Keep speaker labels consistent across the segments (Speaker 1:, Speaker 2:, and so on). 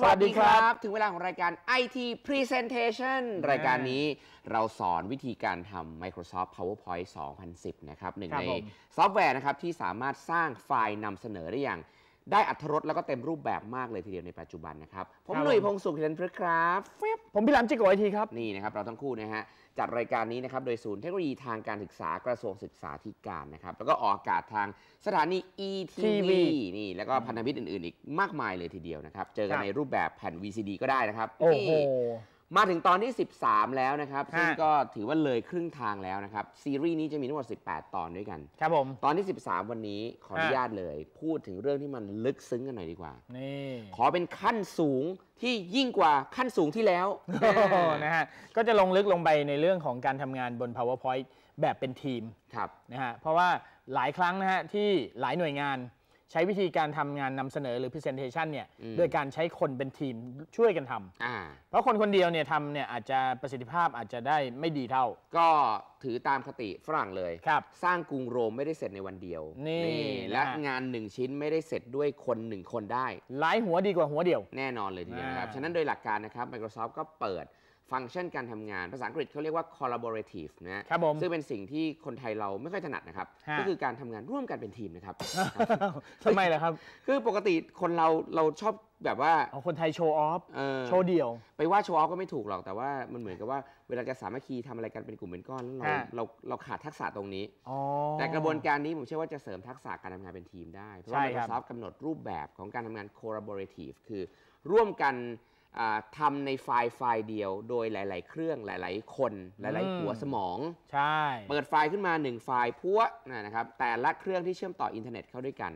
Speaker 1: สวัสดีครับ ถึงเวลาของรายการ IT Presentation รายการนี้เราสอนวิธีการทำ Microsoft PowerPoint 2010 นะครับ หนึ่งในซอฟต์แวร์นะครับที่สามารถสร้างไฟล์นำเสนอได้อย่างได้อัธรสแล้วก็เต็มรูปแบบมากเลยทีเดียวในปัจจุบันนะครับผมหนุ่ยพงศสุขเทนพฤกษ์ครับผมพี่ลำจิโกไอทีครับนี่นะครับ เราทั้งคู่นะฮะจัดรายการนี้นะครับ โดยศูนย์เทคโนโลยีทางการศึกษากระทรวงศึกษาธิการนะครับแล้วก็ออกอากาศทางสถานี ETV นี่แล้วก็พันธมิตรอื่นๆอีกมากมายเลยทีเดียวนะครับ เจอกันในรูปแบบแผ่น VCD ก็ได้นะครับ โอ้โหมาถึงตอนที่ 13 แล้วนะครับ ซึ่งก็ถือว่าเลยครึ่งทางแล้วนะครับ ซีรีส์นี้จะมีทั้งหมด18 ตอนด้วยกัน ครับผม ตอนที่ 13 วันนี้ขออนุญาตเลยพูดถึงเรื่องที่มันลึกซึ้งกันหน่อยดีกว่านี่ ขอเป็นขั้นสูงที่ยิ่งกว่าขั้นสูงที่แล้วนะฮะก็จะลงลึกลงไปในเรื่องของการทำงา
Speaker 2: นบน powerpoint แบบเป็นทีมครับนะฮะเพราะว่าหลายครั้งนะฮะที่หลายหน่วยงานใช้วิธีการทำงานนำเสนอหรือ presentation เนี่ยโดยการใช้คนเป็นทีมช่วยกันทำเพราะคนคนเดียวเนี่ยทำเนี่ยอาจจะประสิทธิภาพอาจจะได้ไม่ดีเท่า ก็
Speaker 1: ถือตามคติฝรั่งเลยครับสร้างกรุงโรมไม่ได้เสร็จในวันเดียวนี่และงานหนึ่งชิ้นไม่ได้เสร็จด้วยคนหนึ่งคนได้ หลายหัวดีกว่าหัวเดียว แน่นอนเลยทีเดียวครับฉะนั้นโดยหลักการนะครับ Microsoft ก็เปิดฟังก์ชันการทำงานภาษาอังกฤษเขาเรียกว่า collaborative นะครับซึ่งเป็นสิ่งที่คนไทยเราไม่ค่อยถนัดนะครับ ก็คือการทำงานร่วมกันเป็นทีมนะครับทำไมล่ะครับ คือปกติคนเราเราชอบแบบว่าคนไทยโชว์ออฟโชว์เดี่ยว ไปว่าโชว์ออฟก็ไม่ถูกหรอก แต่ว่ามันเหมือนกับว่า เวลาจะสามัคคีทำอะไรกันเป็นกลุ่มเป็นก้อนแล้วเราเราเราขาดทักษะตรงนี้แต่กระบวนการนี้ผมเชื่อว่าจะเสริมทักษะการทำงานเป็นทีมได้เพราะว่า Microsoft กำหนดรูปแบบของการทำงาน collaborative คือร่วมกันทำในไฟล์ไฟล์เดียวโดยหลาย ๆ เครื่องหลาย ๆคนหลาย ๆ หัวสมอง ใช่ เปิดไฟล์ขึ้นมา 1 ไฟล์พัวนะครับแต่ละเครื่องที่เชื่อมต่ออินเทอร์เน็ตเข้าด้วยกัน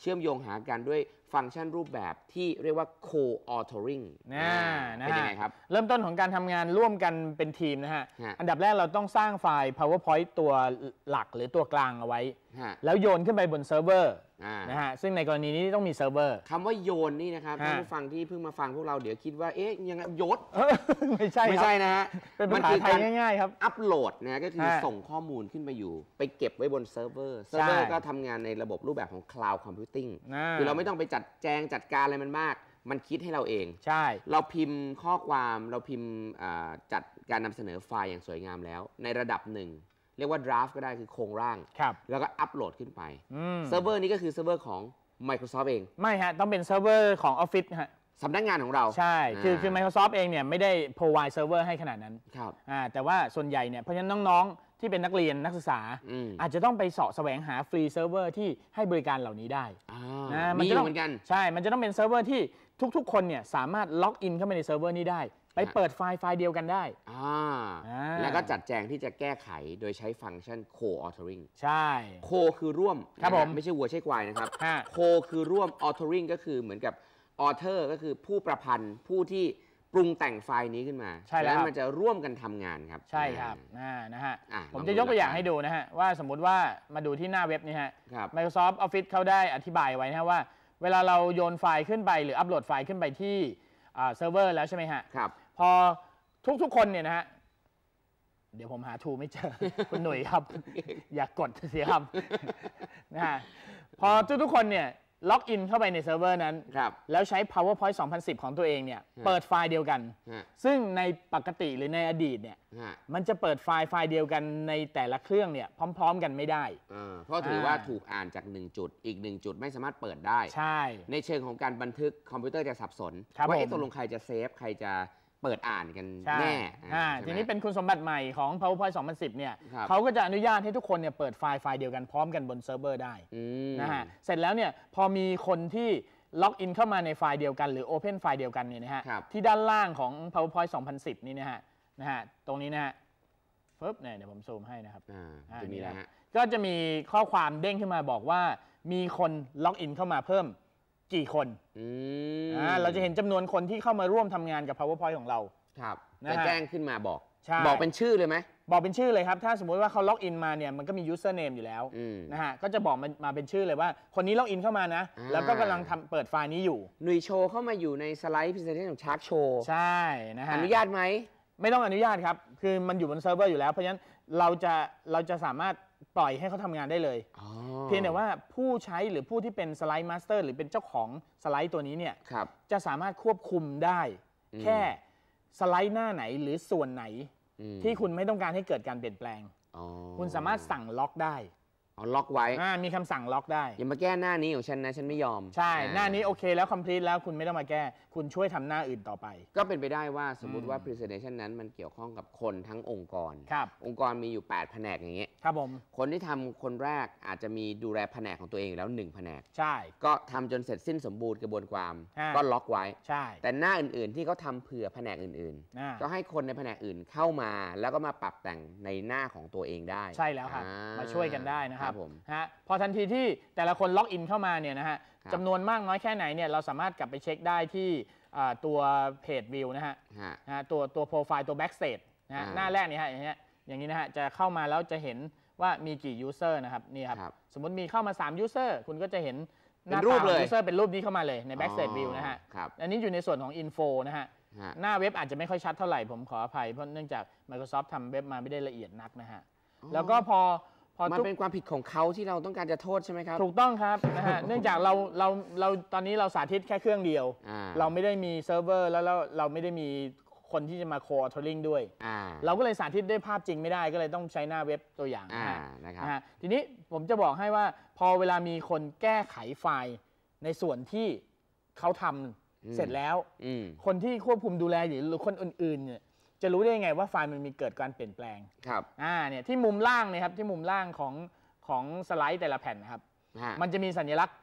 Speaker 1: เชื่อมโยงหากันด้วยฟังก์ชันรูปแบบที่เรียกว่า co-authoring นะเป็นยังไงครับเริ่มต้นของการทำงานร่วมกันเป็นทีมนะฮะ อันดับแรกเราต้องส
Speaker 2: ร้างไฟล์ PowerPoint ตัวหลักหรือตัวกลางเอาไว้แล้วโยนขึ้นไปบนเซิร์ฟเวอร์
Speaker 1: นะฮะซึ่งในกรณีนี้ต้องมีเซิร์ฟเวอร์ คำว่าโยนนี่นะครับท่านผู้ฟังที่เพิ่งมาฟังพวกเราเดี๋ยวคิดว่า เอ๊ะยังไงยศไม่ใช่ ไม่ใช่นะฮะ เป็นภาษาไทยง่ายๆครับ อัปโหลดนะก็คือส่งข้อมูลขึ้นมาอยู่ ไปเก็บไว้บนเซิร์ฟเวอร์ เซิร์ฟเวอร์ก็ทำงานในระบบรูปแบบของคลาวด์คอมพิวติ้ง คือเราไม่ต้องไปจัดแจงจัดการอะไรมันมาก มันคิดให้เราเอง ใช่ เราพิมพ์ข้อความ เราพิมพ์จัดการนำเสนอไฟล์อย่างสวยงามแล้ว ในระดับหนึ่งเรียกว่า draft ก็ได้คือโครงร่างครับแล้วก็อัปโหลดขึ้นไปเซิร์ฟเวอร์นี้ก็คือเซิร์ฟเวอร์ของ Microsoft เอง ไม่ฮะ ต้องเป็นเซิร์ฟเวอร์ของออฟฟิศฮะสำนักงานของเราใช่
Speaker 2: คือคือ Microsoft เองเนี่ยไม่ได้ provide เซิร์ฟเวอร์ให้ขนาดนั้นครับอ่าแต่ว่าส่วนใหญ่เนี่ยเพราะฉะนั้นน้องๆที่เป็นนักเรียนนักศึกษาออาจจะต้องไปเสาะแสวงหาฟรีเซิร์ฟเวอร์ที่ให้บริการเหล่านี้ได้อ่านมันจะต้งเหมือนกันใช่ มันจะต้องเป็นเซิร์ฟเวอร์ที่ทุกๆคนเนี่ยสามารถล็อกอินเข้าไปในเซิร์ฟเวอร์นี้ได้ไปเปิดไฟล์ไฟล์เดียวกันได้
Speaker 1: อ่า แล้วก็จัดแจงที่จะแก้ไขโดยใช้ฟังก์ชัน co-authoring ใช่ co คือร่วม ครับผมไม่ใช่วัวใช่ควายนะครับ co คือร่วม authoring ก็คือเหมือนกับ author ก็คือผู้ประพันธ์ผู้ที่ปรุงแต่งไฟล์นี้ขึ้นมา ใช่แล้วฉะนั้นมันจะร่วมกันทำงานครับ ใช่ครับนะฮะ ผมจะยกตัวอย่างให้
Speaker 2: ดูนะฮะว่าสมมุติว่ามาดูที่หน้าเว็บนี่ฮะ Microsoft Office เขาได้อธิบายไว้นะะว่า เวลาเราโยนไฟล์ขึ้นไปหรืออัปโหลดไฟล์ขึ้นไปที่เซิร์ฟเวอร์แล้วใช่ไหมฮะครับพอทุกๆคนเนี่ยนะฮะ เดี๋ยวผมหาทูไม่เจอ คุณหนุ่ยครับ อย่ากกดเสียครับนะฮะพอทุกๆคนเนี่ยล็อกอินเข้าไปในเซิร์ฟเวอร์นั้นครับแล้วใช้ PowerPoint 2010 ของตัวเองเนี่ยเปิดไฟล์เดียวกัน ซึ่งในปกติหรือในอดีตเนี่ยมันจะเปิดไฟล์ไฟล์เดียว
Speaker 1: กันในแต่ละเครื่องเนี่ย พร้อมๆ กันไม่ได้เพราะถือว่าถูกอ่านจากหนึ่งจุดอีกหนึ่งจุดไม่สามารถเปิดได้ ใช่ ในเชิงของการบันทึกคอมพิวเตอร์จะสับสนบว่าไอ้ตัวตกลงใครจะเซฟใครจะเปิดอ่านกันแน่ทีนี้เป็นคุณสมบัติใหม่ของ PowerPoint
Speaker 2: 2010 เนี่ยเขาก็จะอนุญาตให้ทุกคนเนี่ยเปิดไฟล์ไฟล์เดียวกันพร้อมกันบนเซิร์ฟเวอร์ได้นะฮะ เสร็จแล้วเนี่ยพอมีคนที่ล็อกอินเข้ามาในไฟล์เดียวกันหรือ Open ไฟล์เดียวกันเนี่ยนะฮะ ที่ด้านล่างของ PowerPoint 2010 นี่นะฮะ นะฮะ ตรงนี้นะฮะปึ๊บเนี่ยเดี๋ยวผมซูมให้นะครับจะมีนะฮะก็จะมีข้อความเด้งขึ้นมาบอกว่า มีคนล็อกอินเข้ามาเพิ่มกี่คนอ่าเราจะเห็นจำนวนคนที่เข้ามาร่วมทำงานกับ powerpoint ของเรา
Speaker 1: ครับนะจะแจ้งข
Speaker 2: ึ้นมาบอกบอกเป็น
Speaker 1: ชื่อเลยไหมบอกเป็นชื่อเล
Speaker 2: ยครับถ้าสมมติว่าเขาล็อกอินมาเนี่ยมันก็มี username อยู่แล้วนะฮะก็จะบอกมมาเป็นชื่อเลยว่า คนนี้ล็อกอินเข้ามานะ แล้วก็กำลังทำเปิดไฟล์นี้อยู่หนุยโชว์เข้ามาอยู่ในสไลด์พิเศษของชาร์กโชว์ใช่นะฮะอนุญาตไหมไม่ต้องอนุญาตครับคือมันอยู่บนเซิร์ฟเวอร์อยู่แล้ว เพราะฉะนั้นเราจะเราจะสามารถปล่อยให้เขาทำงานได้เลย เพียงแต่ว่าผู้ใช้หรือผู้ที่เป็นสไลด์มาสเตอร์หรือเป็นเจ้าของสไลด์ตัวนี้เนี่ย จะสามารถควบคุมได้ แค่สไลด์หน้าไหนหรือส่วนไหน ที่คุณไม่ต้องการให้เกิดการเปลี่ยนแปลง คุณสามารถสั่งล็อกได้เอาล็อกไว้มีคำสั่งล็อกได้อย่ามาแก้หน
Speaker 1: ้านี้ของฉันนะฉันไม่ยอม ใช่หน้านี้โอเคแล้วคอม p l e t e แล้วคุณไม่ต้องมาแก้ คุณช่วยทำหน้าอื่นต่อไป ก็เป็นไปได้ว่าสมมติว่า presentation นั้นมันเกี่ยวข้องกับคนทั้งองค์กรครับองค์กรมีอยู่8แผนกอย่างเงี้ยครับผมคนที่ทำคนแรกอาจจะมีดูแลแผนกของตัวเองอยู่แล้ว1แผนก ใช่ ก็ทำจนเสร็จสิ้นสมบูรณ์กระบวนการก็ล็อกไว้ใช่ แต่หน้าอื่นๆ ที่เขาทำเผื่อแผนกอื่นๆ ก็ให้คนในแผนกอื่นเข้ามา แล้วก็มาปรับแต่งในหน้าของตัวเองได้ใช่แล้วครับมาช่วยกันได้นะครับครับฮะพอทันทีที่แต่ละคนล็อกอิ
Speaker 2: นเข้ามาเนี่ยนะฮะจำนวนมากน้อยแค่ไหนเนี่ยเราสามารถกลับไปเช็คได้ที่ตัวเพจวิวนะฮะะฮตัวตัวโปรไฟล์ตัวแบ็กสเตจนะฮะหน้าแรก นี่ฮะอย่างเงี้ยอย่างนี้นะฮะจะเข้ามาแล้วจะเห็นว่ามีกี่ยูเซอร์นะครับนี่ครับ สมมติมีเข้ามา3ซอร์คุณก็จะเห็น
Speaker 1: หน้าตาของยูเซอร์เ
Speaker 2: ป็นรูปนี้เข้ามาเลยใน Backstage View นะฮะอันนี้อยู่ในส่วนของ Info นะฮะหน้าเว็บอาจจะไม่ค่อยชัดเท่าไหร่ ผมขออภัยเพราะเนื่องจาก Microsoft ทำเว็บมาไม่ได้ละเอียดนักน
Speaker 1: ะฮะแล้วก็
Speaker 2: พอพอมันเป็นคว
Speaker 1: ามผิดของเขาที่เราต้องการจะโทษใช่ไหมครับ ถูกต้องครับน
Speaker 2: ะฮะเนื่องจากเราเราเราตอนนี้เราสาธิตแค่เครื่องเดียว เราไม่ได้มีเซิร์ฟเวอร์แล้วเราเราไม่ได้มีคนที่จะมาคอร์ทอลิงด้วยเราก็เลยสาธิตได้ภาพจริงไม่ได้ก็เลยต้องใช้หน้าเว็บตัวอย่างนะนะครับนะทีนี้ผมจะบอกให้ว่า พอเวลามีคนแก้ไขไฟล์ ในส่วนที่เขาทำเสร็จแล้วคนที่ควบคุมดูแลอยู่หรือคนอื่นๆเนี่ยจะรู้ได้ยังไงว่าไฟล์มันมีเกิดการเปลี่ยนแปลงครับอ่าเนี่ยที่มุมล่างเนะยครับที่มุมล่างของของสไลด์แต่ละแผ่นนะครับ มันจะมีสัญลักษณ์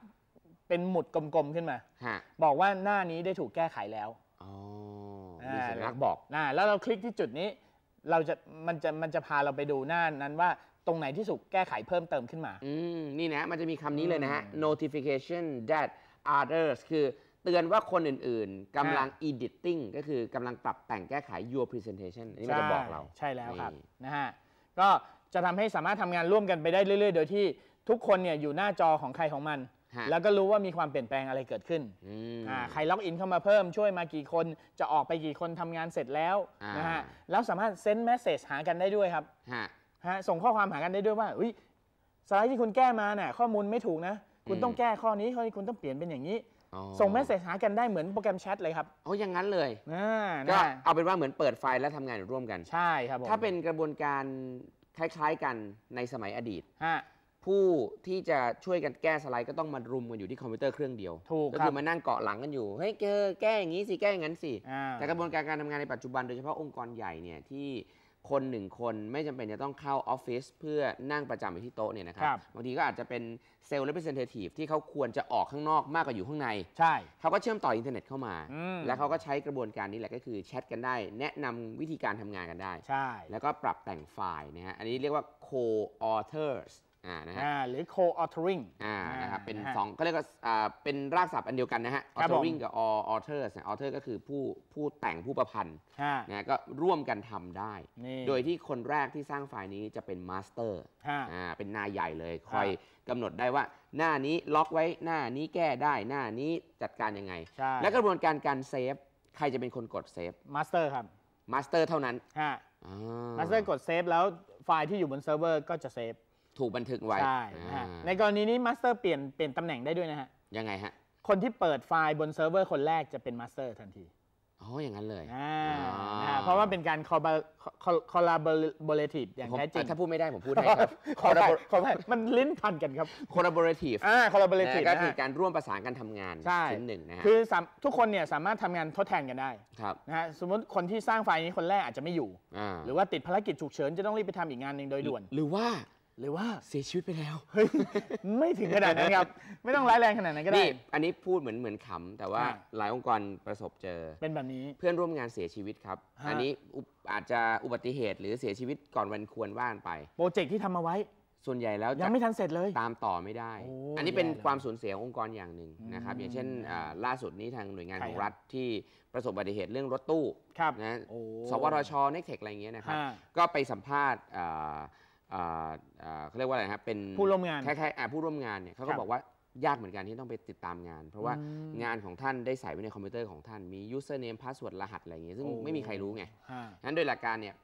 Speaker 2: เป็นหมุดกลมๆ ขึ้นมา บอกว่าหน้านี้ได้ถูกแก้ไขแล้วอ๋อมีสัญลักษณ์บอกนะแล้วเราคลิกที่จุดนี้ เราจะมันจะมันจะพาเราไปดู
Speaker 1: หน้านั้นว่าตรงไหนที่ถูกแก้ไขเพิ่มเติมขึ้นมาอืมนี่นะมันจะมีคำนี้เลยนะฮะ notification that others คือเตือนว่าคนอื่นๆกำลัง editing ก็คือกำลังปรับแต่งแก้ไข your presentation ันนี่มันจะบอกเรา ใช่แล้วครับนะฮะ
Speaker 2: ก็จะทำให้สามารถทำงานร่วมกันไปได้เรื่อยๆ โดยที่ทุกคนเนี่ยอยู่หน้าจอของใครของมัน แล้วก็รู้ว่ามีความเปลี่ยนแปลงอะไรเกิดขึ้นใครล็อกอินเข้ามาเพิ่มช่วยมากี่คนจะออกไปกี่คนทำงานเสร็จแล้วนะฮะแล้วสามารถเซนเมสเซจหากันได้ด้วยครับฮะส่งข้อความหากันได้ด้วยว่าอุ้ยสไลด์ที่คุณแก้มาเนี่ยข้อมูลไม่ถูกนะคุณต้องแก้ข้อนี้ข้อนี้คุณต้องเปลี่ยนเป็นอย่างนี้ส่งแมสเซจหากันได้เหมือนโปรแกรมแชทเลยครับโอ้ยังงั้นเ
Speaker 1: ลยก็เอาเป็นว่าเหมือนเปิดไฟล์แล้วทำงานร่วมกัน ใช่ครับถ้าเป็นกระบวนการคล้ายๆกันในสมัยอดีต ผู้ที่จะช่วยกันแก้สไลด์ก็ต้องมารุมกันอยู่ที่คอมพิวเตอร์เครื่องเดียว ถูกก็คือมานั่งเกาะหลังกันอยู่ เฮ้ยเจอแก้อย่างนี้สิแก้อย่างนั้นสิ แต่กระบวนการการทำงานในปัจจุบันโดยเฉพาะองค์กรใหญ่เนี่ยที่คนหนึ่งคนไม่จำเป็นจะต้องเข้าออฟฟิศเพื่อนั่งประจำอยู่ที่โต๊ะเนี่ยนะครับรบบางทีก็อาจจะเป็นเซลล์ r e เ r e s e n t a t i v e ที่เขาควรจะออกข้างนอกมากกว่าอยู่ข้างใน ใช่ เขาก็เชื่อมต่ออินเทอร์เน็ตเข้ามา แล้วเขาก็ใช้กระบวนการนี้แหละก็คือแชทกันได้ แนะนำวิธีการทำงานกันได้ ใช่ แล้วก็ปรับแต่งไฟล์นะฮะอันนี้เรียกว่า co-authors อ่านะฮะหรือ co-authoring อ่า นะครับ เป็นสองก็เรียกว่า อ่า เป็นรากศัพท์อันเดียวกันนะฮะ authoring กับ authors author ก็คือผู้ผู้แต่งผู้ประพันธ์นะก็ร่วมกันทำได้ โดยที่คนแรกที่สร้างไฟล์นี้จะเป็น master อ่า เป็นนายใหญ่เลย คอยกำหนดได้ว่า หน้านี้ล็อกไว้ หน้านี้แก้ได้ หน้านี้จัดการยังไงใช่และกระบวนการการเซฟ ใครจะเป็นคนกดเซฟ master ครับ master เท่านั้น ฮะ m a s มาสเตอร์กดเซฟแล้วไฟ
Speaker 2: ล์ที่อยู่บนเซิร์ฟเวอร์ก็จะเซฟถูกบันทึกไว้ใช่นะฮะในกรณีนี้มาสเตอร์เปลี่ยนเป็นตำแหน่งได้ด้วยนะฮะ ยังไงฮะ คนที่เปิดไฟล์บนเซิร์ฟเวอร์คนแรกจะเป็นมาสเตอร์ทันที
Speaker 1: อ๋ออย่างนั้นเลยอ่
Speaker 2: าเพราะว่าเป็นการคอลคอลลาบอร์เรทีฟอย่างแท้จริง ถ้าพูดไม่ได้ผมพูดได้ครับขอไเขอไปมันลิ้นพันกันครับคอลลาบอร์เรทีฟอ่าคอลลาบอร์เรทีฟก็คือการ
Speaker 1: ร่วมประสานกันทำงานชิ้นหนึ่งนะฮะคือ
Speaker 2: ทุกคนเนี่ยสามารถทำงานทดแทนกันได้ครับนะฮะสมมติคนที่สร้างไฟล์นี้คนแรกอาจจะไม่อยู่ หรือว่าติดภารกิจฉุกเฉินจะต้องรีบไปทำอีกงานหนึ่งโดยด่วนหรือว่าหรือว่าเสียชีวิตไปแล้วเฮ้ยไม่ถึงขนาดนั้นครับไม่ต้องร้ายแรงขนาดนั้นก็ได้นี่
Speaker 1: อันนี้พูดเหมือนเหมือนขำแต่ว่าหลายองค์กรประสบเจอ เป็นแบบนี้ เพื่อนร่วมงานเสียชีวิตครับอันนี้อาจจะอุบัติเหตุหรือเสียชีวิตก่อนวันควรว่านไป โปรเจกต์ที่ทำมาไว้ส่วนใหญ่แล้ว ยังไม่ทันเสร็จเลย ตามต่อไม่ได้ อันนี้เป็นความสูญเสียองค์กรอย่างหนึ่งนะครับ อย่างเช่นล่าสุดนี้ทางหน่วยงานของรัฐที่ประสบอุบัติเหตุเรื่องรถตู้นะสวทชเน็กเทคอะไรเงี้ยนะครับก็ไปสัมภาษณ์เขาเรียกว่าอะไรครับเป็นผู้ร่วมงานคล้ายๆผู้ร่วมงานเนี่ยเขาก็บอกว่า ยากเหมือนกันที่ต้องไปติดตามงาน เพราะว่างานของท่านได้ใส่ไว้ในคอมพิวเตอร์ของท่านมี username password รหัส อะไรอย่างเงี้ยซึ่งไม่มีใครรู้ไงนั้นโดยหลักการเนี่ย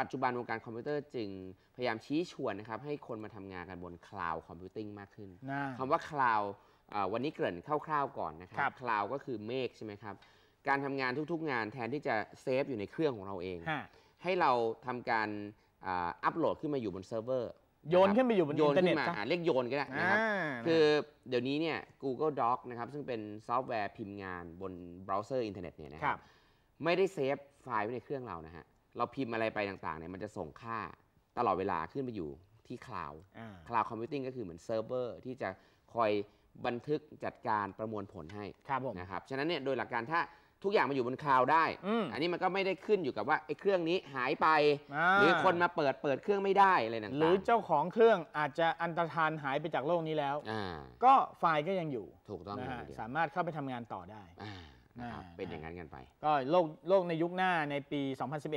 Speaker 1: ปัจจุบันวงการคอมพิวเตอร์จึงพยายามชี้ชวนนะครับ ให้คนมาทำงานกันบนคลาวด์คอมพิวติ้งมากขึ้น คำว่าคลาวด์วันนี้เกริ่นคร่าวๆก่อนนะครับคลาวด์ก็คือเมฆใช่ไหมครับการทำงานทุก ๆงานแทนที่จะเซฟอยู่ในเครื่องของเราเอง ให้เราทำการอัพโหลดขึ้นมาอยู่บนเซิร์ฟเวอร์ โยนขึ้นไปอยู่บนอินเทอร์เน็ตเรียกโยนก็ได้นะครับ คือเดี๋ยวนี้เนี่ย Google Doc นะครับ ซึ่งเป็นซอฟต์แวร์พิมพ์งานบนเบราว์เซอร์อินเทอร์เน็ตเนี่ยนะครับไม่ได้เซฟไฟล์ไว้ในเครื่องเรานะฮะเราพิมพ์อะไรไปต่างๆเนี่ยมันจะส่งค่าตลอดเวลาขึ้นไปอยู่ที่คลาวด์คลาวด์คอมพิวติ้งก็คือเหมือนเซิร์ฟเวอร์ที่จะคอยบันทึกจัดการประมวลผลให้นะครับฉะนั้นเนี่ยโดยหลักการถ้าทุกอย่างมาอยู่บนคลาวด์ได้ อันนี้มันก็ไม่ได้ขึ้นอยู่กับว่าไอ้เครื่องนี้หายไป หรือคนมาเปิดเปิดเครื่องไม่ได้อะไรต่างๆหรือเจ้าของเครื่องอาจจะอันตรธานหายไปจากโลกนี้แล้ว ก็ไฟล์ก็ยังอยู่ ถูก
Speaker 2: ต้อง สามารถเข้าไปทำงานต่อได้ เป็นอย่างนั้นกันไป ก็โลกโลกในยุคหน้าในปี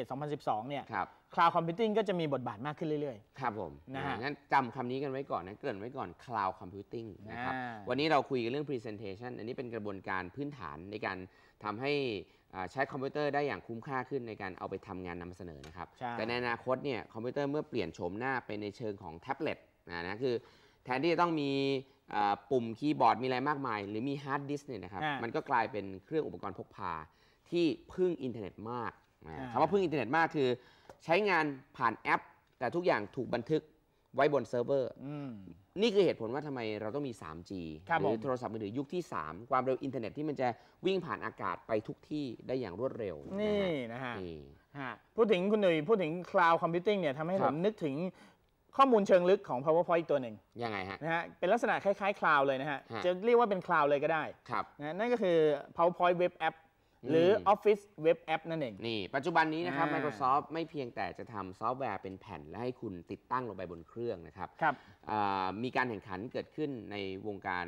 Speaker 2: 2011-2012เนี่ยครับคลาวด์คอมพิวติ้งก็จะมีบทบาทมากขึ้นเ
Speaker 1: รื่อย ๆ ครับผมนะฮะงั้นจำคำนี้กันไว้ก่อนนะ เกริ่นไว้ก่อน คลาวคอมพิวติ้งนะครับ วันนี้เราคุยกันเรื่อง Presentation อันนี้เป็นกระบวนการพื้นฐานในการทำให้ใช้คอมพิวเตอร์ได้อย่างคุ้มค่าขึ้นในการเอาไปทำงานนำเสนอนะครับ แต่ในอนาคตเนี่ยคอมพิวเตอร์เมื่อเปลี่ยนโฉมหน้าเป็นในเชิงของแท็บเล็ตนะนะคือแทนที่จะต้องมีปุ่มคีย์บอร์ดมีอะไรมากมายหรือมีฮาร์ดดิสเนี่ยนะครับ มันก็กลายเป็นเครื่องอุปกรณ์พกพาที่พึ่งอินเทอร์เน็ตมาก คำว่าพึ่งอินเทอร์เน็ตมากคือใช้งานผ่านแอปแต่ทุกอย่างถูกบันทึกไว้บนเซิร์ฟเวอร์นี่คือเหตุผลว่าทำไมเราต้องมี 3G รหรือโทรศัพท์มือถือยุคที่ 3 ความเร็วอินเทอร์เน็ตที่มันจะวิ่งผ่านอากาศไปทุกที่ได้อย่างรวดเร็ว นี่นะฮะ
Speaker 2: ฮะพูดถึงคุณหนุ่ยพูดถึงคลาวด์คอมพิวติ้งเนี่ยทำให้ผมนึกถึงข้อมูลเชิงลึกของ PowerPoint อีกตัวหนึ่งยังไงฮะนะฮะ เป็นลักษณะคล้ายๆคลาวด์เลยนะฮะฮะ จะ
Speaker 1: เรียกว่าเป็นคลาวด์เลยก็ได้ครับนะนั่นก็คือ PowerPoint Web App หรือ Office Web App นั่นเอง นี่ ปัจจุบันนี้นะครับ Microsoft ไม่เพียงแต่จะทำซอฟต์แวร์เป็นแผ่น และให้คุณติดตั้งลงไปบนเครื่องนะครับครับมีการแข่งขันเกิดขึ้นในวงการ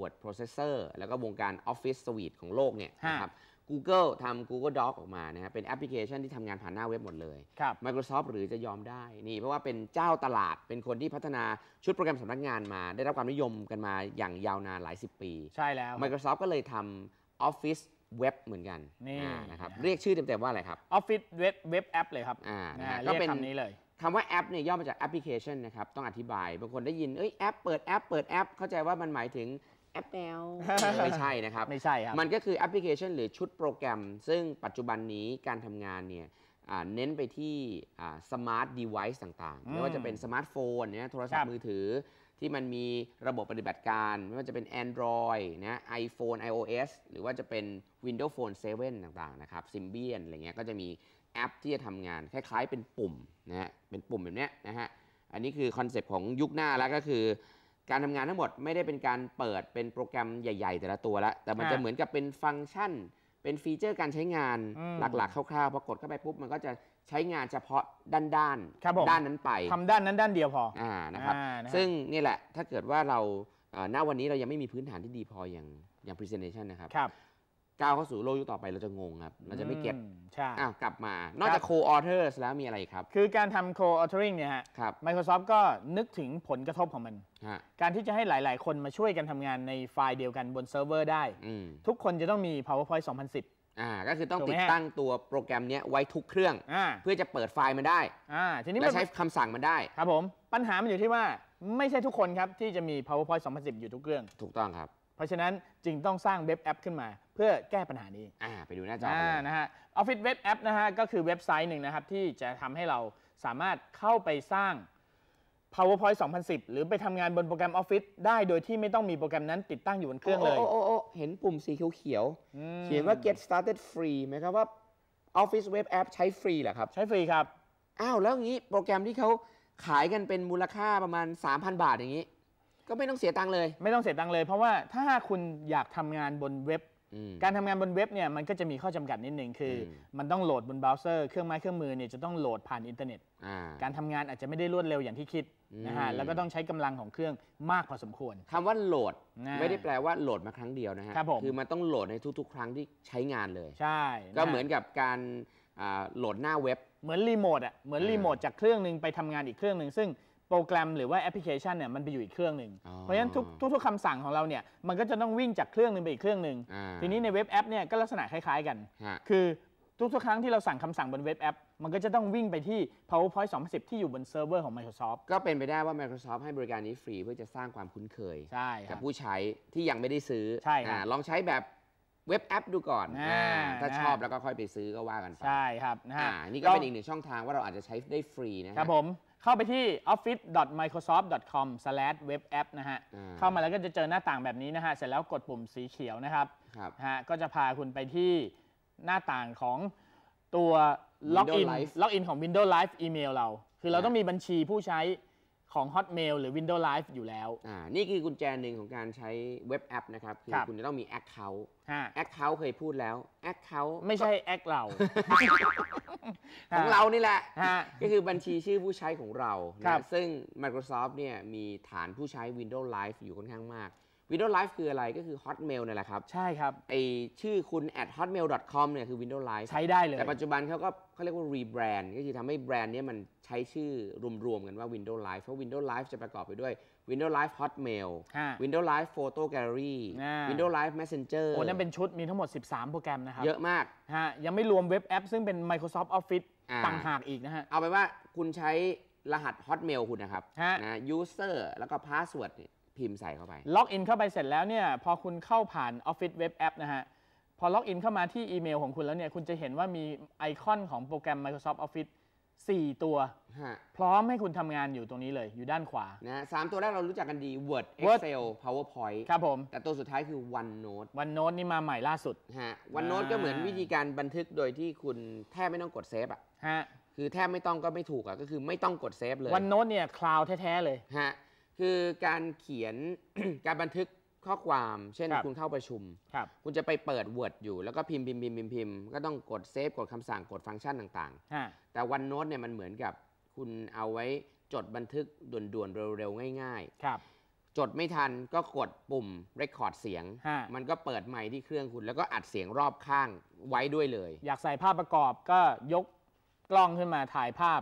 Speaker 1: Word Processor แล้วก็วงการ Office Suite ของโลกเนี่ยนะครับ Google ทำ Google Doc ออกมานะครับเป็นแอปพลิเคชันที่ทำงานผ่านหน้าเว็บหมดเลยครับ Microsoft หรือจะยอมได้นี่เพราะว่าเป็นเจ้าตลาดเป็นคนที่พัฒนาชุดโปรแกรมสำนักงานมา ได้รับความนิยมกันมาอย่างยาวนานหลายสิบปี ใช่แล้ว Microsoft ก็เลยทำ Office เว็บเหมือนกันนี่นะครับเรียกชื่อเต็มๆว่าอะไรครับออฟฟิศเว็บเว็บแอปเลยครับอ่าก็เป็นคำนี้เลยคำว่าแอปเนี่ยย่อมาจากแอปพลิเคชันนะครับต้องอธิบายบางคนได้ยินเอ้ยแอปเปิดแอปเปิดแอป เข้าใจว่ามันหมายถึงแอปแมวไม่ใช่นะครับไม่ใช่ครับมันก็คือแอปพลิเคชันหรือชุดโปรแกรม ซึ่งปัจจุบันนี้การทำงานเนี่ยเน้นไปที่สมาร์ทเดเวิ์ต่างๆ ไม่ว่าจะเป็นสมาร์ทโฟนเนี่ยโทรศัพท์มือถือที่มันมีระบบปฏิบัติการไม่ว่าจะเป็น Android นะ iPhone iOS หรือว่าจะเป็น Windows Phone 7 ต่าง ๆ นะครับ Symbian อะไรเงี้ยก็จะมีแอปที่จะทำงาน คล้าย ๆ เป็นปุ่มนะฮะเป็นปุ่มแบบเนี้ยนะฮะ อันนี้คือคอนเซปต์ของยุคหน้าแล้วก็คือ การทำงานทั้งหมดไม่ได้เป็นการเปิดเป็นโปรแกรมใหญ่ ๆ แต่ละตัวละแต่มันจะเหมือนกับเป็นฟังก์ชัน เป็นฟีเจอร์การใช้งานหลักๆคร่าวๆพอกดเข้าไปปุ๊บมันก็จะใช้งานเฉพาะด้านด้านด้านนั้นไป ทำด้
Speaker 2: านนั้นด้านเดียวพอ
Speaker 1: อ่านะครับ ซึ่งนี่แหละ ถ้าเกิดว่าเราณวันนี้เรายังไม่มีพื้นฐานที่ดีพออย่างอย่าง presentation นะครับ ครับ ก้าวเข้าสู่โลกยุคต่อไปเราจะงงครับ เราจะไม่เก็่อ้าวกลับมา นอกจาก co-authors แล้วมีอะไรครับ คือการทำ co-authoring เนี่ยฮะ
Speaker 2: ครับ Microsoft ก็นึกถึงผลกระทบของมัน การที่จะให้หลายๆ คนมาช่วยกันทำงานใน
Speaker 1: ไฟล์เดียวกันบนเซิร์ฟเวอร์ได้ ทุกคนจะต้องมี PowerPoint 2010อ่าก็คือต้องติดตั้งตัวโปรแกรมนี้ไว้ทุกเครื่อง เพื่อจะเปิดไฟล์มันได้อ่าทีนี้มันใช้คำสั่งมันได้ ครับผม ปัญหามันอยู่ที่ว่าไม่ใช่ทุกคนครับ ที่จะมี powerpoint 2010 อยู่ทุกเครื่องถูกต้อง
Speaker 2: ครับ เพราะฉะนั้นจึงต้องสร้างเว็บแอปขึ้นมา เพื่อแก้ปัญหานี้อ่าไป
Speaker 1: ดูหน้าจออลานะฮะ
Speaker 2: ออฟฟิศเว็บแอปนะฮะก็คือเว็บไซต์หนึ่งนะครับที่จะทำให้เราสามารถเข้าไปสร้าง PowerPoint 2010 หรือไปทำงานบนโปรแกรม Office ได้โดยที่ไม่ต้องมีโปรแกรมนั้นติ
Speaker 1: ดตั้งอยู่บนเครื่องเลยเห็นปุ่มสีเขียวเขียนว่า get started free ไหมครับว่า Office Web App ใช้ฟรีเหรอครับ ใช้ฟรีครับ อ้าว แล้วอย่างนี้โปรแกรมที่เขาขายกันเป็นมูลค่าประมาณ 3,000 บาทอย่างนี้ ก็ไม่ต้องเสียตังค์เลย ไม่ต้องเสียตังค์เลยเพราะว่
Speaker 2: าถ้าคุณอยากทำงานบนเว็บการทำงานบนเว็บเนี่ยมันก็จะมีข้อจำกัดนิดหนึ่งคือมันต้องโหลดบนเบราว์เซอร์เครื่องไม้ เครื่องมือเนี่ยจะต้องโหลดผ่านอินเทอร์เน็ตการทำงานอาจจะไม่ได้รวดเร็วอย่างที่คิดนะฮะแล้วก็ต้องใช้กำลังของเครื่องมากพอสมควร
Speaker 1: คำว่าโหลดไม่ได้แปลว่าโหลดมาครั้งเดียวนะฮะคือมันต้องโหลดในทุกๆ ครั้งที่ใช้งานเลย ใช่ ก็เหมือนกับการโหลดหน้าเว็บเหมือนรีโมทอ่ะเหมือนรีโมทจากเครื่องหนึ่งไปทำงานอีกเครื่
Speaker 2: องหนึ่งซึ่งโปรแกรม หรือว่าแอปพลิเคชันเนี่ยมันไปอยู่อีกเครื่องหนึ่งเพราะฉะนั้นทุกทุกๆคำสั่งของเราเนี่ยมันก็จะต้องวิ่งจากเครื่องหนึ่งไปอีกเครื่องหนึ่งทีนี้ในเว็บแอปเนี่ยก็ลักษณะคล้ายๆกัน คือทุกๆครั้งที่เราสั่งคำสั่งบนเว็บแอป มันก็จะต้องวิ่งไปที่ PowerPoint 2010ที่อยู่บนเซิร์ฟเวอร์ของ
Speaker 1: Microsoft ก็เป็นไปได้ว่า Microsoft ให้บริการนี้ฟรีเพื่อจะสร้างความคุ้นเคยกับผู้ใช้ที่ยังไม่ได้ซื้อใช่ลองใช้แบบเว็บแอป ดูก่อนอถ้าชอบแล้วก็ค่อยไปซื้อก็ว่ากันไปใช่ครับนี่ก็เป็นอีกหนึ่งช่องทางว่าเราอาจจะใช้ได้ฟรีนะครับผมเข้าไป
Speaker 2: ที่ office.microsoft.com/webapp นะฮะ เข้ามาแล้วก็จะเจอหน้าต่างแบบนี้นะฮะ เสร็จแล้วกดปุ่มสีเขียวนะครับครับนะฮะ ก็จะพาคุณไปที่หน้าต่างของตัวล็อกอิน i n ล็อกอินของ Windows Live อีเมลเรา คือเราต้องมีบัญชีผู
Speaker 1: ้ใช้ของ Hotmail หรือ Windows Live อยู่แล้ว อ่า นี่คือกุญแจหนึ่งของการใช้เว็บแอปนะครับ คือคุณจะต้องมี Account ฮะ Account เคยพูดแล้ว Account ไม่ใช่แอคเราของเรานี่แหละก็คือบัญชีชื่อผู้ใช้ของเราับซึ่ง Microsoft เนี่ยมีฐานผู้ใช้ Windows Live อยู่ค่อนข้างมาก Windows Live คืออะไรก็คือ Hotmail นี่แหละครับ ใช่ครับไอชื่อคุณ at hotmail.com เนี่ยคือ Windows Live ใช้ได้เลย แต่ปัจจุบันเขาก็เขาเรียกว่า rebrand ก็คือทำให้แบรนด์นี้มันใช้ชื่อรวมๆกันว่า Windows Live เพราะ Windows Live จะประกอบไปด้วย Windows Live Hotmail Windows Live Photo Gallery Windows Live Messenger โอ้นั่นเป็น
Speaker 2: ชุดมีทั้งหมด 13 โปรแกรมนะครับ เยอะ
Speaker 1: มาก ฮะยังไม่รวมเว็บแอปซึ่งเป็น Microsoft Office ต่างหากอีกนะฮะ เอาไปว่าคุณใช้รหัส Hotmail คุณนะครับนะ user แล้วก็ password พิมพ์ใส่เข้าไปล็อกอินเข้าไปเสร็จแล้ว
Speaker 2: เนี่ยพอคุณเข้าผ่าน Office Web App นะฮะพอล็อกอินเข้ามาที่อีเมลของคุณแล้วเนี่ยคุณจะเห็นว่ามีไอคอนของโปรแกรม Microsoft Office สี่ตัว พร้อมให้คุณทำงานอยู่ตรงนี้เลยอยู่ด้านขวานะสามตัวแรกเรารู้จักกันดี Word Word Excel PowerPoint ครับผม แต
Speaker 1: ่ตัวสุดท้ายคือ OneNote วันโน้ e นี่มาใหม่ล่าสุดฮะ OneNote ก็เหมือนวิธีการบันทึกโดยที่คุณแทบไม่ต้องกดเซฟอ่ะฮะคือแทบไม่ต้องก็ไม่ถูกอ่ะก็คือไม่ต้องกดเซฟเลยวันโน้ตเนี่ยคลาวด์แท้ ๆ เลยฮะคือการเขียนการบันทึกข้อความ เช่นคคุณเข้าประชุมครับคุณจะไปเปิด Word อยู่แล้วก็พิมพ์พิมพ์พิมพ์พิมพ์ก็ต้องกดเซฟกดคำสั่งกดฟังก์ชันต่าง ๆแต่วันโน้ตเนี่ยมันเหมือนกับคุณเอาไว้จดบันทึกด่วนๆ เร็วๆ ง่ายๆ ครับ จดไม่ทันก็กดปุ่มเรคคอร์ดเสียง มันก็เปิดไมค์ที่เครื่องคุณ แล้วก็อัดเสียงรอบข้างไว้ด้วยเลย อยากใส
Speaker 2: ่ภาพประกอบก็ยกกล้องขึ้นมาถ่ายภาพ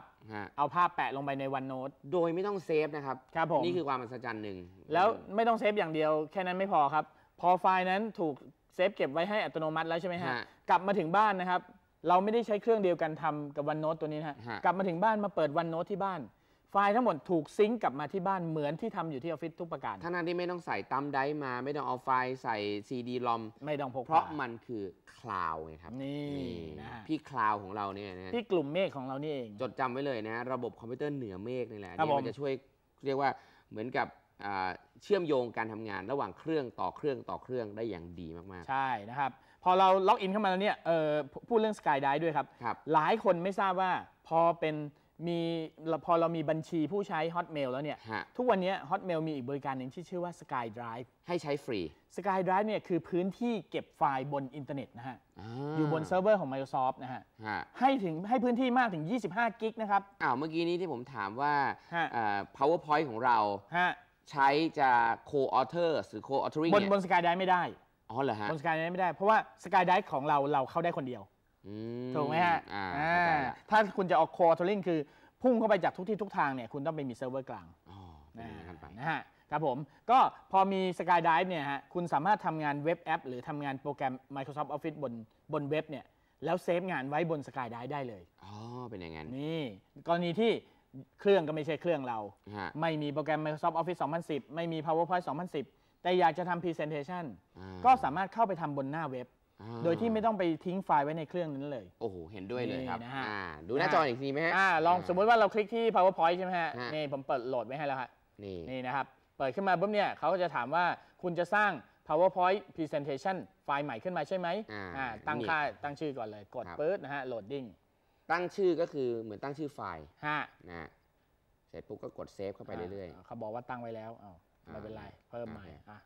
Speaker 2: เอาภาพแปะลงไปในวันโน้ตโดยไม่ต้องเซฟนะครับครับผมนี่คือความอัศจรรย์หนึ่งแล้วไม่ต้องเซฟอย่างเดียว แค่นั้นไม่พอครับ พอไฟล์นั้นถูกเซฟเก็บไว้ให้อัตโนมัติแล้วใช่ไหมฮะกลับมาถึงบ้านนะครับเราไม่ได้ใช้เครื่องเดียวกันทำกับวันโน้ตตัวนี้นะฮะกลับมาถึงบ้านมาเปิดวันโน้ตที่บ้านไฟล์
Speaker 1: ทั้งหมดถูกซิงก์กลับมาที่บ้านเหมือนที่ทำอยู่ที่ออฟฟิศทุกประการทั้งนั้นที่ไม่ต้องใส่ตั้มไดมาไม่ต้องเอาไฟล์ใส่ซีดีลอมไม่ต้องพกเพราะมันคือคลาวไงครับนี่นะพี่คลาวของเราเนี่ยนะพี่กลุ่มเมฆของเรานี่เอง จดจำไว้เลยนะระบบคอมพิวเตอร์เหนือเมฆนี่แหละนี่มันจะช่วยเรียกว่าเหมือนกับเชื่อมโยงการทำงานระหว่างเครื่องต่อเครื่องต่อเครื่องได้อย่างดีมากๆ ใช่นะครับพอเราล็อกอินเข้ามาแล้วเนี่ยเออพูดเรื่องสก
Speaker 2: ายได้ด้วยครับครับ หลายคนไม่ทราบว่าพอเป็นมีพอเรามีบัญชีผู้ใช้ Hotmail แล้วเนี่ยทุกวันนี้ Hotmail มีอีกบริการหนึ่งที่ชื่อว่า SkyDrive ให้ใช้ฟรี SkyDrive เนี่ยคือพื้นที่เก็บไฟล์บนอินเทอร์เน็ตนะฮะออยู่บนเซิร์ฟเวอร์ของ Microsoft นะฮะ
Speaker 1: ฮะให้ถึงให้พื้นที่มากถึง 25กิกนะครับอ้าวเมื่อกี้นี้ที่ผมถามว่าเอ PowerPoint ของเรา ใช้จะ c o a u t h o r หรือ co-authoring บนบน
Speaker 2: ย Skydive ไม่ได้อ๋อเหรอฮะบนสกายไดไม่ได้เพราะว่าสกายไดของเราเราเข้าได้คนเดียวถูกไหมฮะถ้าคุณจะออกคอทัวริงคือพุ่งเข้าไปจากทุกที่ทุกทางเนี่ยคุณต้องไปมีเซิร์ฟเวอร์กลางนะฮะครับผมก็พอมีกายไดฟ์เนี่ยฮะคุณสามารถทำงานเว็บแอป หรือทำงานโปรแกรม Microsoft Office บนบนเว็บเนี่ยแล้วเซฟงานไว้บนกายไดฟ์ได้เลยอ๋อเป็นอย่างนั้น นี่กรณีที่เครื่องก็ไม่ใช่เครื่องเราไม่มีโปรแกรม Microsoft Office 2010ไม่มี PowerPoint 2010แต่อยากจะทำ Presentation ก็สามารถเข้าไปทำบนหน้าเว็บ โดยที่ไม่ต้องไปทิ้งไฟล์ไว้ในเครื่องนั้นเลย
Speaker 1: โอ้โห เห็นด้วยเลยครับดูหน้าจออีกทีไ
Speaker 2: หมฮะลองสมมติว่าเราคลิกที่ PowerPoint ใช่ไหมฮะนี่ ผมเปิดโหลดไว้ให้แล้วฮะนี่นี่นะครับ เปิดขึ้นมาปุ๊บเนี่ยเขาก็จะถามว่าคุณจะสร้าง PowerPoint Presentation ไฟล์ใหม่ขึ้นมาใช่ไหมอ่าตั้งค่า ตั้งชื่อก่อนเลยกดเปึ๊
Speaker 1: ดนะฮะโหลดดิ้งตั้งชื่อก็คือเหมือนตั้งชื่อไฟล์ฮะนะเสร็จปุ๊บก็กดเซฟเข้าไปเรื่อยๆ
Speaker 2: เขาบอกว่าตั้งไว้แล้วอวไม่เป็นไรเพิ่มใหม่ อ่ะ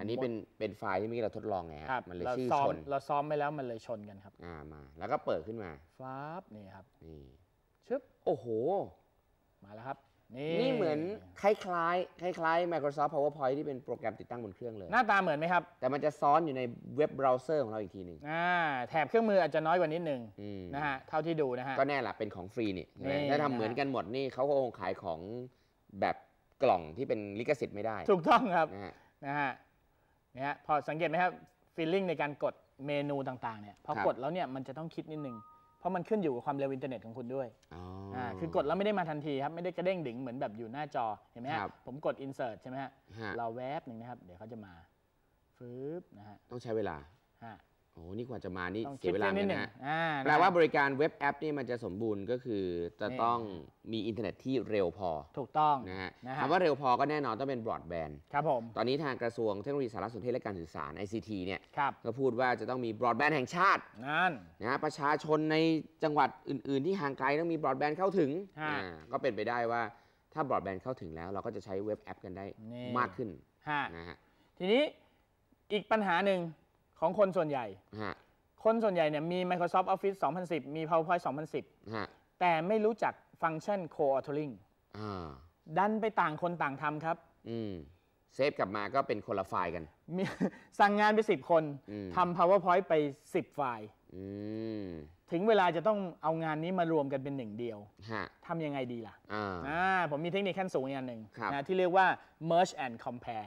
Speaker 1: อันนี้เป็นเป็นไฟล์ที่เมื่อกี้เราทดลองไงครับมันเลยชื่อชน
Speaker 2: เราซ้อมไปแล้วมันเลยชนกันครับ อ
Speaker 1: ่ามา แล้วก็เปิดขึ้นมาฟาบนี่ครับ นี่ชึบโอ้โห มาแล้วครับ นี่นี่เหมือนคล้ายคล้ายคล้ายคล้าย Microsoft PowerPoint ที่เป็นโปรแกรมติดตั้งบนเครื่องเลย หน้าตาเหมือนไหมครับ แต่มันจะซ้อนอยู่ในเว็บเบราว์เซอร์ของเราอีกทีหนึ่งอ่าแถบเครื่องมืออาจจะน้อยกว่านิดนึงนะฮะเท่าที่ดูนะฮะก็แน่ละเป็นของฟรีนี่ถ้าทำเหมือนกันหมดนี่เขาก็คงขายของแบบกล่องที่เป็นลิขสิทธิ์ไม่ได้ ถูกต้องครับ
Speaker 2: นะฮะเนี่ยพอสังเกตไหมครับฟีลลิ่งในการกดเมนูต่างๆเนี่ยพอกดแล้วเนี่ย มันจะต้องคิดนิดนึง เพราะมันขึ้นอยู่กับความเร็วอินเทอร์เน็ตของคุณด้วยอ๋อคือกดแล้วไม่ได้มาทันทีครับ ไม่ได้กระเด้งดิ่งเหมือนแบบอยู่หน้าจอเห็นไหมครับผมกด insert ใช่ไหมฮะราแวบหนึ่งนะครับ เดี๋ยวเขาจะมาฟืบนะฮะต้องใช้เวลาฮะ
Speaker 1: โอ้นี่กว่าจะมา นี่เสียเวลาเนี่ยนะฮะแปลว่าบริการเว็บแอปนี่มันจะสมบูรณ์ก็คือจะต้องมีอินเทอร์เน็ตที่เร็วพอ ถูกต้อง นะฮะคำว่าเร็วพอก็แน่นอนต้องเป็นบรอดแบนด์ ครับผม ตอนนี้ทางกระทรวงเทคโนโลยีสารสนเทศและการสื่อสาร ICT เนี่ย ก็พูดว่าจะต้องมีบรอดแบนด์แห่งชาติ นั่น นะฮะ ประชาชนในจังหวัดอื่น ๆ ที่ห่างไกลต้องมีบรอดแบนด์เข้าถึงก็เป็นไปได้ว่าถ้าบรอดแบนด์เข้าถึงแล้วเราก็จะใช้เว็บแอป กันได้มากขึ้นนะฮะ ทีนี้
Speaker 2: อีกปัญหาหนึ่งของคนส่วนใหญ่ คนส่วนใหญ่เนี่ยมี Microsoft Office 2010 มี PowerPoint 2010 แต่ไม่รู้จักฟังก์ชัน Co-authoring ดันไปต่างคนต่างทำครับ เซฟกลับมาก็เป็นคนละไฟล์กัน สั่งงานไป10 คน ทำ PowerPoint ไป 10 ไฟล์ ถึงเวลาจะต้องเอางานนี้มารวมกันเป็นหนึ่งเดียว ทำยังไงดีล่ะ ผมมีเทคนิคขั้นสูงอีกองหนึ่งนะที่เรียกว่า merge and compare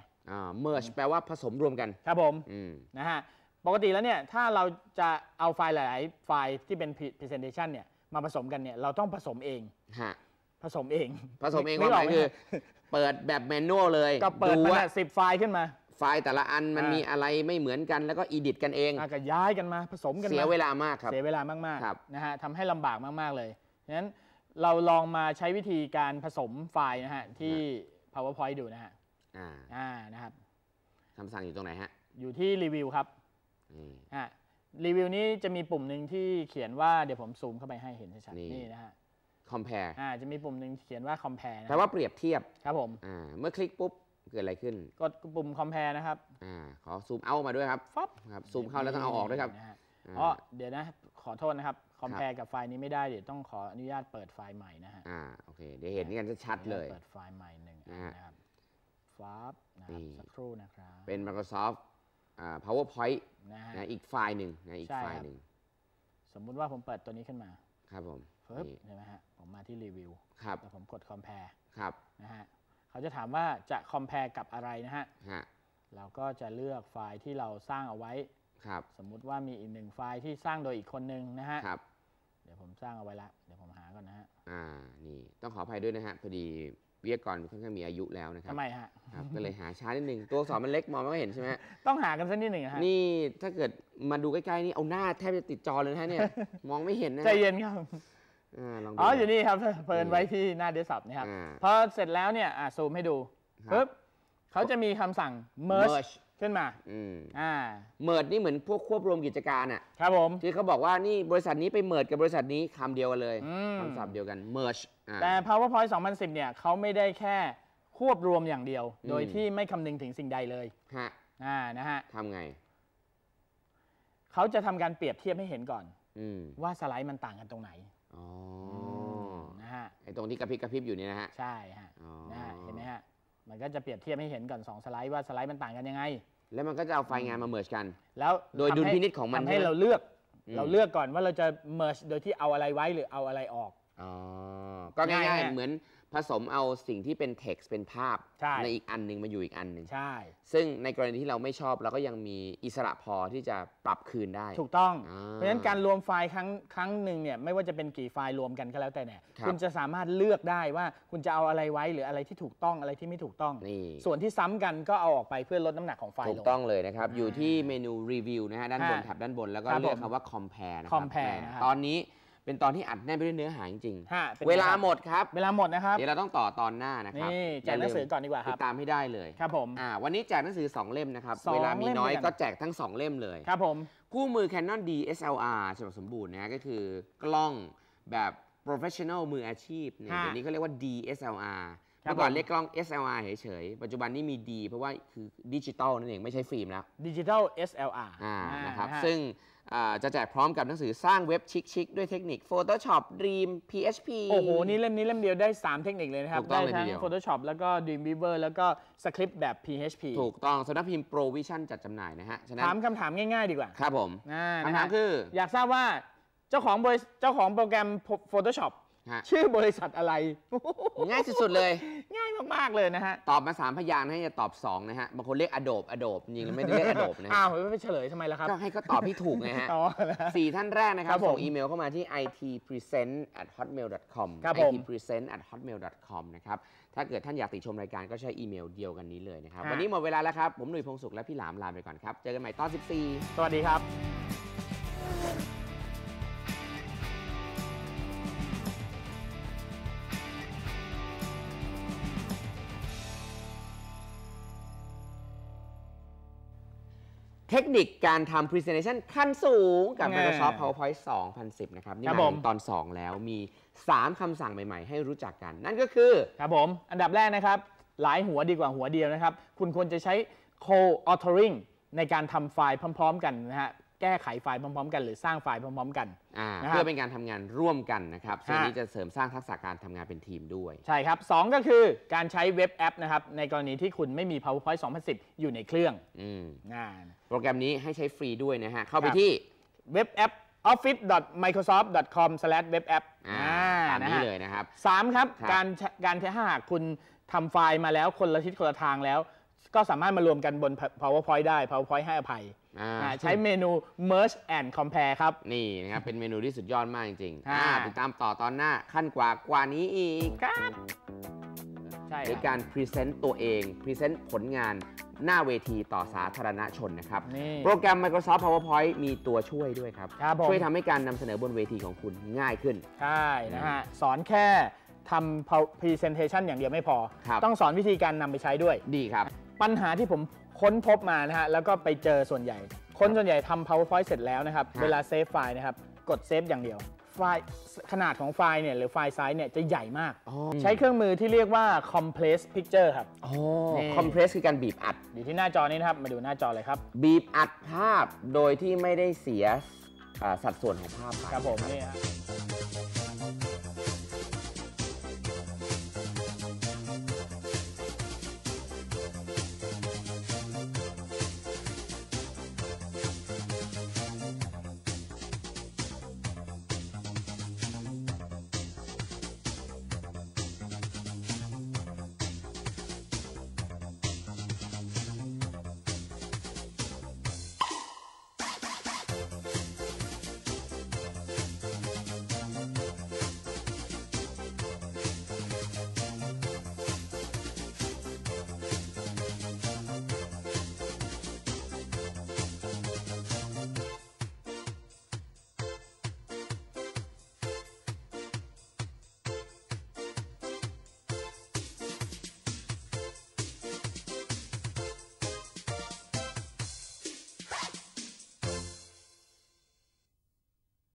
Speaker 1: Merge แปลว่าผสมรวมกัน ครับผมมนะฮะ
Speaker 2: ปกติแล้วเนี่ยถ้าเราจะเอาไฟล์หลาย ๆ ไฟล์ที่เป็น presentation เนี่ยมาผสมกันเนี่ยเราต้องผสมเองฮะผสมเองผสมเองควมหมายคือ
Speaker 1: เปิดแบบแมนนวลเลย ก็เปิดมาสิบไฟล์ขึ้นมา ไฟล์แต่ละอันมันมีอะไรไม่เหมือนกันแล้วก็อีดิทกันเองก็ย้ายกันมา ผสมกันเสียเวลามากครับเสียเวลามา
Speaker 2: ก ๆ นะฮะทำให้ลำบากมาก ๆ เลยฉะนั้น เราลองมาใช้วิธีการผสมไฟล์นะฮะที่ PowerPoint ดูนะฮะ
Speaker 1: อ่านะครับคำสั่งอยู่ตรงไหน
Speaker 2: ฮะอยู่ที่รีวิวครับฮะรีวิวนี้จะมีปุ่มหนึ่งที่เขียนว่า เดี๋ยวผมซูมเข้าไปให้เห็นชัดๆนี่นะฮะ compare อ่าจะมีปุ่มหนึ่งเขียนว่า compare แปลว่าเปร
Speaker 1: ียบเทียบครับผมอ่าเมื่อคลิกปุ๊บเกิดอะไรขึ้นกดปุ่ม compare นะครับอ่าขอซูมเอามาด้วยครับฟับครับ ซูมเข้าแล้วต้องเอาออกด้วยครับอ๋อ
Speaker 2: เดี๋ยวนะขอโทษนะครับ compare กับไฟล์นี้ไม่ได้เดี๋ยวต้องขออนุญาตเปิดไฟล์ใหม่นะ
Speaker 1: ฮะอ่าโอเคเดี๋ยวเห็นกันชัดเลยเปิดไฟล์ใหม่หนึ่งนะครับฟับนะครับสักครู่นะครับเป็น Microsoft powerpoint นะฮะอีกไฟล์หนึ่งนะอีกไฟล์หนึ่ง
Speaker 2: สมมุติว่าผมเปิดตัวนี้ขึ้นมาครับผมเนี่ใช่ไหมฮะผมมาที่รีวิวครับแล้วผมกด compare ครับนะฮะเขาจะถามว่าจะ compare กับอะไรนะฮะฮะ เราก็จะเลือกไฟล์ที่เราสร้างเอาไว้ครับสมมุติว่ามีอีกหนึ่งไฟล์ที่สร้างโดยอีกคนนึงนะฮะครับเดี๋ยวผมสร้างเอาไว้ละเดี๋ยวผมหาก่อนนะฮะ
Speaker 1: อ่านี่ต้องขออภัยด้วยนะฮะพอดีวิทยากรค่อนข้างมีอายุแล้วนะครับทำไมฮะครับก็เลยหาช้านิดนึ่งตัวสอบมันเล็กมองไม่เห็นใช่ไหมต้องหากันสักนิดหนึ่งฮะนี่ถ้าเกิดมาดูใกล้ๆนี่เอาหน้าแทบจะติดจอเลยนะเนี่ยมองไม่เห็นนะใจเย็นครับอ๋ออยู่นี่ครับเพิ่นไว้
Speaker 2: ที่หน้าเดสก์ท็อปนะครับพอเสร็จแล้วเนี่ยอ่ะซูมให้ดูปึ๊บเขาจะมีคำสั่ง merge ขึ้นมา อืม
Speaker 1: อ่า เมิดนี่เหมือนพวกควบรวมกิจการอ่ะครับผม ที่เขาบอกว่า นี่บริษัทนี้ไปเมิดกับบริษัทนี้คำเดียวกันเลยคำศัพท์เดียวกัน merge แต่ PowerPoint 2010เนี่ยเขา
Speaker 2: ไม่ได้แค่ควบรวมอย่างเดียว โดยที่ไม่คำนึงถึงสิ่งใดเลย ฮะอ่านะฮะทำไง เขาจะทำการเปรียบเทียบให้เห็นก่อน อืว่าสไลด์มันต่างกันตรงไหน
Speaker 1: อ๋อนะฮะไอตรงที่กระพริบกระพริบอยู่เนี่ยนะฮะใช่ฮะนะฮะเห็นไหมฮ
Speaker 2: ะมันก็จะเปรียบเทียบให้เห็นก่อน2 สไลด์ว่าสไลด์มันต่างกันยังไง แล้วมัน
Speaker 1: ก็จะเอาไฟล์งานมาเมิร์ชกั
Speaker 2: น แล้วโดยดุลพินิจของมันทำให้เราเลือก เราเลือกก่อนว่าเราจะเมิร์ชโดยที่เอาอะไรไว้หรือเอาอะไรออก
Speaker 1: อ๋อ ก็ง่ายๆ เหมือนผสมเอาสิ่งที่เป็นเท็กซ์เป็นภาพใในอีกอันหนึง มาอยู่อีกอันหนึ่งใช่ ซึ่งในกรณีที่เราไม่ชอบเราก็ยังมีอิสระพอที่จะปรับคืนได้ ถูกต้องอเพราะฉะนั้นการรวม
Speaker 2: ไฟล์ครั้งครั้งหนึ่งเนี่ยไม่ว่าจะเป็นกี่ไฟล์รวมกันก็แล้วแต่เนี่ยคคุณจะสามารถเลือกได้ว่าคุณจะเอาอะไรไว้ หรืออะไรที่ถูกต้องอะไรที่ไม่ถูกต้องนี่ส่วนที่ซ้ำกันก็เอาออกไปเพื่อลดน้ำหนักของไฟล์ ถูกต้อง
Speaker 1: เลยนะครับอยู่ที่เมนูรีวิวนะฮะด้านบนแถบด้านบนแล้วก็รเลือกคํคำว่า compare นะครั compare นะครับตอนนี้เป็นตอนที่อัดแน่นไปด้วยเนื้อหาจริง
Speaker 2: ๆเวลาหม
Speaker 1: ดครับ เวลาหมดนะครับเดี๋ยวเราต้องต่อตอนหน้านะครับแจกหนังสือก่อนดีกว่าครับดตามให้ได้เลย ครับผมอ่าวันนี้แจกหนังสือ2เล่มนะครับ เวลามีน้อยก็แจกทั้ง2เล่มเลย ครับผม คู่มือ Canon DSLR ฉบับสมบูรณ์นะก็คือกล้องแบบ professional มืออาชีพเนี่ยเดี๋ยวนี้เขาเรียกว่า DSLR มื่อก่อนเรียกกล้อง SLR เฉยๆ ปัจจุบันนี้มีดีเพราะว่าคือดิจิตอลนั่นเอง ไม่ใช่ฟิล์มแล้วดิจิตอล SLR อ่านะครับซึ่งจะแจกพร้อมกับหนังสือสร้างเว็บชิคๆด้วยเทคนิค Photoshop Dream PHP โอ้โห นี่เล่มนี้เล่มเดียวได้ 3 เทคนิคเลยนะครับ ได้ทั้ง
Speaker 2: Photoshop แล้วก็ Dreamweaver แล้วก็สคริปต์แบบ PHP ถูกต้องสำนักพิมพ์ Provision จัดจำหน่ายนะฮะถามคำถามง่ายๆ ดีกว่าครับผมคำถามคืออยากทราบว่าเจ้าของเจ้าของโปรแกรม Photoshop ชื่อบริษัทอะไร
Speaker 1: ง่ายสุดๆเลย ง่ายมากๆเลยนะฮะตอบมาสามพยางค์ให้จะตอบสองนะฮะบางคนเรียกอโดบอโดบยิงไม่ได้เรียกอโดบนะฮะอ้าวไม่เฉลยทำไมล่ะครับก็ให้เขาตอบที่ถูกนะฮะสี่ท่านแรกนะครับ ส่งอีเมลเข้ามาที่ itpresent at hotmail com itpresent at hotmail com นะครับถ้าเกิดท่านอยากติชมรายการก็ใช้อีเมลเดียวกันนี้เลยนะครับวันนี้หมดเวลาแล้วครับผมหนุ่ยพงศุขและพี่หลามลาไปก่อนครับเจอกันใหม่ตอน14สวัสดีครับเทคนิคการทำ Presentation ขั้นสูงกับ Microsoft PowerPoint 2010 นะครับ นี่มาถึตอน 2 แล้วมี 3คำสั่งใหม่ๆ ให้รู้จักกันนั่นก็คือ ครับผม
Speaker 2: อันดับแรกนะครับ หลายหัวดีกว่าหัวเดียวนะครับ คุณควรจะใช้ co-authoring ในการทำไฟล์พร้อมๆ กันนะฮะแก้ไขไฟล์พร้อมๆกัน หรือสร้างไฟล์พร้อมๆ กัน เ
Speaker 1: พื่อเป็นการทำงานร่วมกันนะครับซึ่งนี้จะเสริมสร้างทักษะการทำงานเป็นทีมด้วย ใ
Speaker 2: ช่ครับ2ก็คือการใช้เว็บแอปนะครับในกรณีที่คุณไม่มี PowerPoint 2010อยู่ในเครื่องอา
Speaker 1: โปรแกรมนี้ให้ใช้ฟรีด้วยนะฮะเข้าไปที่เว็บแอป office.microsoft.com/webapp อ่านีฮเลยนะครับ3ครับการการถ้าหากค
Speaker 2: ุณทำไฟล์มาแล้วคนละทิศคนละทางแล้ว ก็สามารถมารวมกันบน PowerPoint ได้ PowerPoint ให้อภัย
Speaker 1: ใช้เมนู merge and compare ครับ นี่นะครับ เป็นเมนูที่สุดยอดมากจริงๆติดตามต่อตอนหน้าขั้นกว่ากว่านี้อีก ครับ ใช่ในการพรีเซนต์ตัวเองพรีเซนต์ผลงานหน้าเวทีต่อสาธารณชนนะครับ โปรแกรม Microsoft PowerPoint มีตัวช่วยด้วยครับ ช่วยทำให้การนำเสนอบนเวทีของคุณง่ายขึ้น ใช่นะฮะสอนแค่ทำ presentation อย่างเดียว
Speaker 2: ไม่พอ ต้องสอนวิธีการนำไปใช้ด้วยดีครับ ปัญหาที่ผมค้นพบมานะฮะแล้วก็ไปเจอส่วนใหญ่ คนส่วนใหญ่ทำ PowerPoint เสร็จแล้วนะครับ เวลาเซฟไฟล์นะครับ กดเซฟอย่างเดียว ไฟล์ขนาดของไฟล์เนี่ยหรือไฟล์ไซส์เนี่ยจะใหญ่มาก ใช้เครื่องมือที่เรียกว่า compress picture ครับ อ๋อ compress คือการบีบอัดอยู่ที่หน้าจอนี้นะครับ มาดูหน้าจอเลยครับ
Speaker 1: บีบอัดภาพโดยที่ไม่ได้เสียสัดส่วนของภาพ
Speaker 2: ครับผมนี่ฮะ